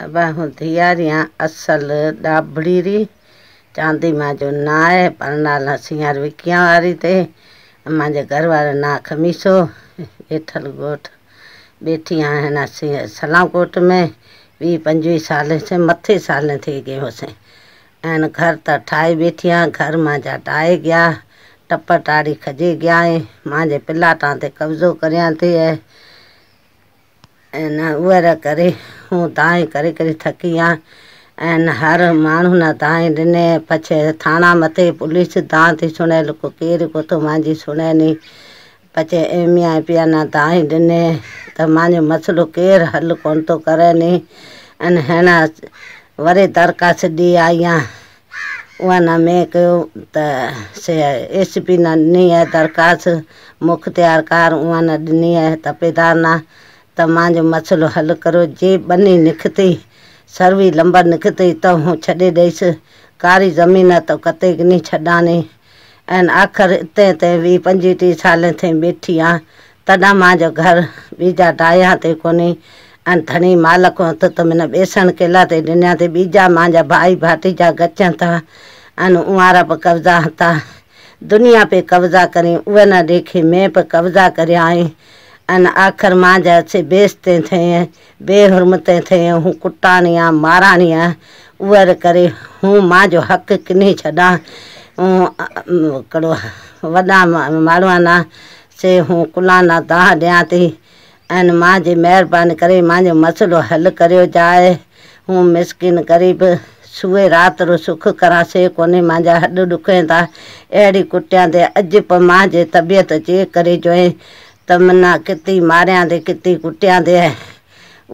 अब हूँ थियारियाँ असल ॾाबड़ी री चांदी ना है पर नाला सींहर विकिया वारी ते मुंहिंजे घर वारो ना खमीसो वेठल ॻोठु बैठी आहियां हिन सी सलाम कोट में वीह पंजवीह साल से मथे साल थी गए हुअसि ऐं घर त ठाहे वेठी आहियां घर मुंहिंजा ठाहे विया टप टाड़ी खॼे विया आहिनि मुंहिंजे प्लाटां ते कब्ज़ो करियां थे ऐं न उअर करे हूँ ताईं करे करे थकी आहियां ऐं हर माण्हू न ताईं दिने पछे थाना मथे पुलिस दाँ थी सुणे को केरु को थो मुंहिंजी सुणे नी पछे एमिया पिया न ताईं ॾिने त मुंहिंजो मसइलो केरु हल कोन थो करे नी अने हिन वरी दरख़्वास्त ॾी आई आहियां उहा न में कयो त से एस पी न ॾिनी आहे दरख़्वास्त मुख तयारु कार उहा न ॾिनी आहे तपेदार न त मुंहिंजो हल करो जे बनी निकितई सर्वी लंबर निकितई तो हू छॾे ॾेसि कारी ज़मीन तो कते किनी छॾाने ऐं आख़िर हिते हिते वीह पंजटीह साल ताईं वेठी आहे तॾहिं मुंहिंजो घर बीजा डाया ते कोन्हे ऐं धणी मालक हथ त माना बेसण केला ते ॾिना ते ॿीजा मुंहिंजा भाई भातीजा गचनि था ऐं उंवारा बि कब्ज़ा था दुनिया पे कब्ज़ा करी उहे न ॾेखे मैं बि कब्ज़ा करिया आहिनि आखिर मां जैसे बेचते थे बेहरमते थे हूँ कुटानिया मारानिया उअर करे हूँ माँ जो हक़ किन्हीं छॾा कड़ो वॾा माण्हुआना से हूँ कुलाना दाह ॾियां थी ऐं मां जी महिरबानी करे मुंहिंजो मसइलो हल करियो जाए हूँ मिसकिन ग़रीब सुए राति रो सुख करा से कोन्हे मुंहिंजा हड ॾुखनि था अहिड़ी कुटिया ते अॼु पोइ मां जे तबियत चेक करे जोए ਤਮਨਾ ਕਿਤੇ ਮਾਰਿਆਂ ਦੇ ਕਿਤੇ ਕੁੱਟਿਆਂ ਦੇ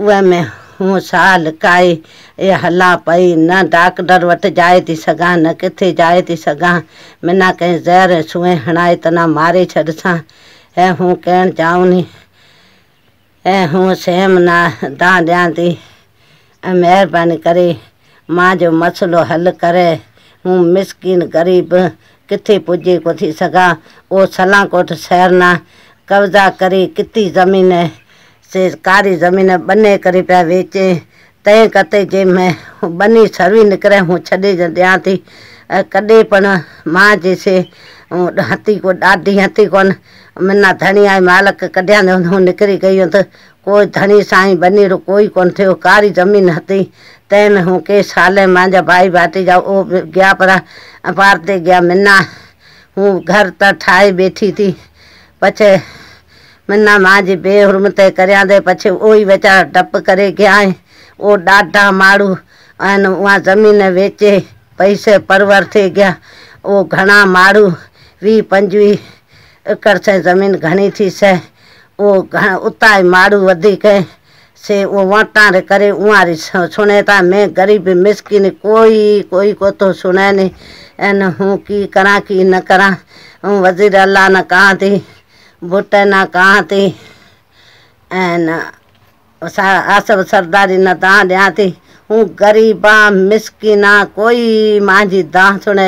उहे में हूअ साह लिकाए ये हला पई न डॉक्टर वटि जाए थी सघां न किथे जाए थी सघां मिना कंहिं ज़हर सुए हणाए तना मारे छॾिसां ऐं हू करणु चावनी ऐं हूअ सहम न दां ॾियां थी ऐं महिरबानी करे मां जो मसलो हल करे हू मिसकिन ग़रीब किथे पुॼे को थी सघां उहो सलाहकोट सहरना कब्जा करी किती ज़मीन से कारी ज़मीन बने करी पे वेचे ते कते जे मैं बनी सर्वी निकिरे हूं छॾे दिया थी कदे पण मां जैसे हथी को ॾाढी हथी कोन मिना धनी आहे मालक कॾहिं हूं निकिरी गई तो कोई धनी साईं बनी रो कोई कोन थियो कारी ज़मीन हती तंहिं हूँ के साले हाले मुंहिंजा भाई भाती जा उहो गया परा पर गया ते गिया मिना हू घर त ठाहे बैठी थी पछे मना माँ जी बेहुरमत करिया ते पछे ओ ही बेचारा डप करे कया आहिनि उहो ॾाढा माण्हू आहिनि ज़मीन वेचे पैसे परवर थे कया उहो घना माण्हू वी पंजवीह एकड़ से ज़मीन घनी थी से वो घणा उतां ई माण्हू से उहो वाटार करे उहा वरी था में ग़रीब मिस्किन कोई कोई को तो सुने न ऐं न की करा की न करा वज़ीर अल्लाह न कहा थी ಬುಟ್ಟನ ಕಾಂತಿ ऐं असां आसब सरदारी न तव्हां ॾियां थी हूं ग़रीब आहे मिसकिन कोई मुंहिंजी दाह सुने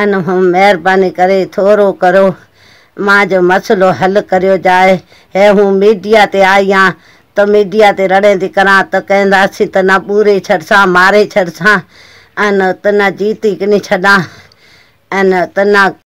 ऐं महिरबानी करे थोरो करो मुंहिंजो मसइलो हल करियो जाए हे हूं मीडिया ते आई आहियां तो मीडिया ते रड़े थी करा त कंदासीं त न ॿूरे छॾिसां मारे छॾिसां एन तना जीती किनी छॾां ऐं न